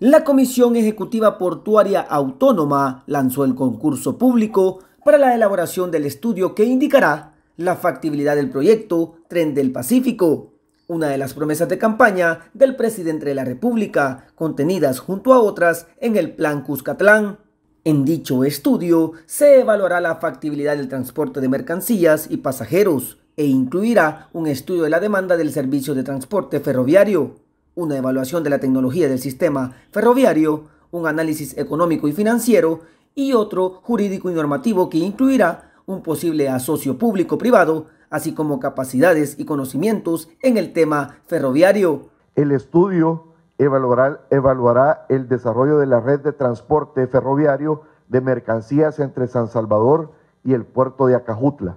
La Comisión Ejecutiva Portuaria Autónoma lanzó el concurso público para la elaboración del estudio que indicará la factibilidad del proyecto Tren del Pacífico, una de las promesas de campaña del presidente de la República, contenidas junto a otras en el Plan Cuscatlán. En dicho estudio se evaluará la factibilidad del transporte de mercancías y pasajeros e incluirá un estudio de la demanda del servicio de transporte ferroviario una evaluación de la tecnología del sistema ferroviario, un análisis económico y financiero y otro jurídico y normativo que incluirá un posible asocio público-privado, así como capacidades y conocimientos en el tema ferroviario. El estudio evaluará, evaluará el desarrollo de la red de transporte ferroviario de mercancías entre San Salvador y el puerto de Acajutla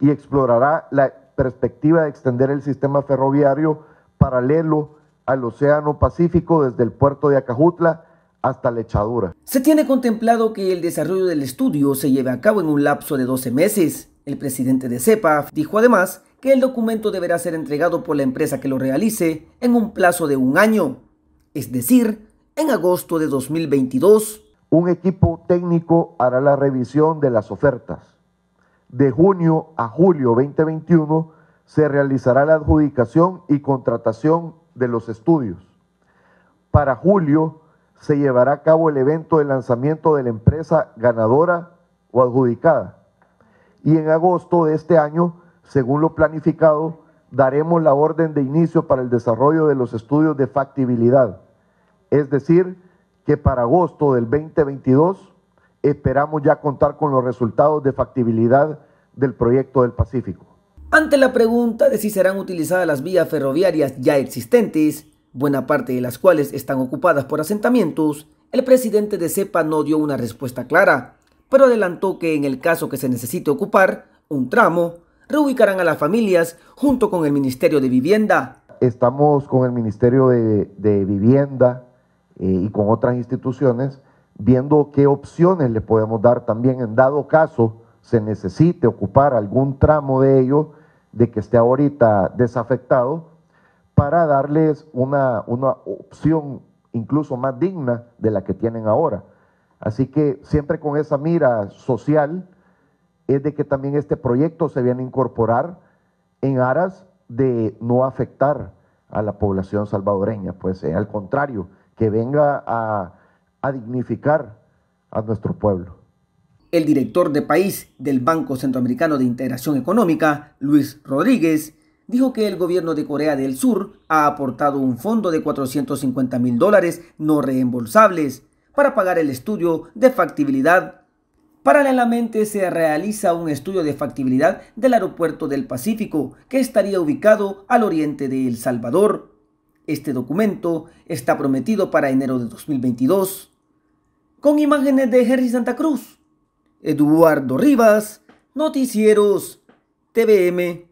y explorará la perspectiva de extender el sistema ferroviario paralelo al Océano Pacífico desde el puerto de Acajutla hasta Lechadura. Se tiene contemplado que el desarrollo del estudio se lleve a cabo en un lapso de 12 meses. El presidente de CEPAF dijo además que el documento deberá ser entregado por la empresa que lo realice en un plazo de un año, es decir, en agosto de 2022. Un equipo técnico hará la revisión de las ofertas. De junio a julio 2021 se realizará la adjudicación y contratación de los estudios. Para julio se llevará a cabo el evento de lanzamiento de la empresa ganadora o adjudicada. Y en agosto de este año, según lo planificado, daremos la orden de inicio para el desarrollo de los estudios de factibilidad. Es decir, que para agosto del 2022 esperamos ya contar con los resultados de factibilidad del proyecto del Pacífico. Ante la pregunta de si serán utilizadas las vías ferroviarias ya existentes, buena parte de las cuales están ocupadas por asentamientos, el presidente de CEPA no dio una respuesta clara, pero adelantó que en el caso que se necesite ocupar un tramo, reubicarán a las familias junto con el Ministerio de Vivienda. Estamos con el Ministerio de, Vivienda eh, y con otras instituciones viendo qué opciones le podemos dar también en dado caso se necesite ocupar algún tramo de ello de que esté ahorita desafectado, para darles una, opción incluso más digna de la que tienen ahora. Así que siempre con esa mira social es de que también este proyecto se viene a incorporar en aras de no afectar a la población salvadoreña, pues eh, al contrario, que venga a dignificar a nuestro pueblo. El director de país del Banco Centroamericano de Integración Económica, Luis Rodríguez, dijo que el gobierno de Corea del Sur ha aportado un fondo de 450 mil dólares no reembolsables para pagar el estudio de factibilidad. Paralelamente se realiza un estudio de factibilidad del aeropuerto del Pacífico, que estaría ubicado al oriente de El Salvador. Este documento está prometido para enero de 2022. Con imágenes de Jerry Santa Cruz, Eduardo Rivas, Noticieros TVM.